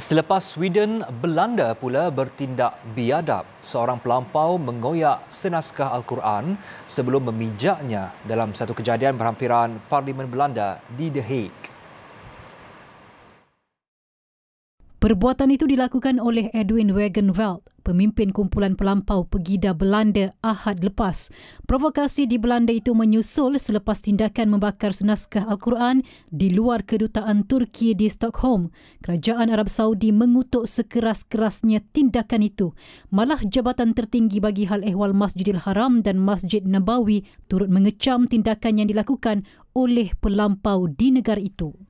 Selepas Sweden, Belanda pula bertindak biadab. Seorang pelampau mengoyak senaskah Al-Quran sebelum memijaknya dalam satu kejadian berhampiran Parlimen Belanda di The Hague. Perbuatan itu dilakukan oleh Edwin Wegenveld, pemimpin kumpulan pelampau Pegida Belanda Ahad lepas. Provokasi di Belanda itu menyusul selepas tindakan membakar senaskah Al-Quran di luar kedutaan Turki di Stockholm. Kerajaan Arab Saudi mengutuk sekeras-kerasnya tindakan itu. Malah Jabatan Tertinggi bagi Hal Ehwal Masjidil Haram dan Masjid Nabawi turut mengecam tindakan yang dilakukan oleh pelampau di negara itu.